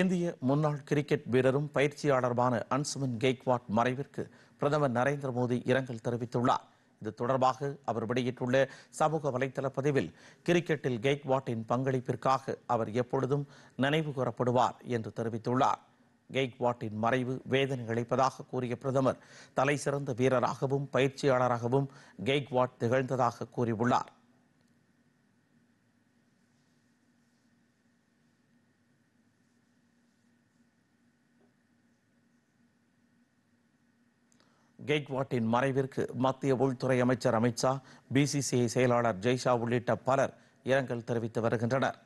இந்திய முன்னாள் கிரிக்கெட் வீரரும் பயிற்சியாளருமான அன்சுமன் கெய்க்வாட் மறைவிற்கு பிரதமர் நரேந்திர மோடி இரங்கல் தெரிவித்துள்ளார் இது தொடர்பாக அவர் வெளியிட்டுள்ள சமூக வலைதள பதிவில் கிரிக்கெட்டில் கெய்க்வாட்டின் பங்களிப்பிற்காக அவர் எப்பொழுதும் நினைவு கூறப்படுவார் என்று தெரிவித்துள்ளார் கெய்க்வாட்டின் மறைவு வேதனை அளிப்பதாக கூறிய பிரதமர் தலை சிறந்த வீரராகவும் பயிற்சியாளராகவும் கெய்க்வாட் திகழ்ந்ததாக கூறியுள்ளார் கெய்க்வாட்டின் மறைவிற்கு மத்திய உள்துறை அமைச்சர் அமித்ஷா பிசிசிஐ செயலாளர் ஜெய்ஷா உள்ளிட்ட பலர் இரங்கல் தெரிவித்து வருகின்றனர்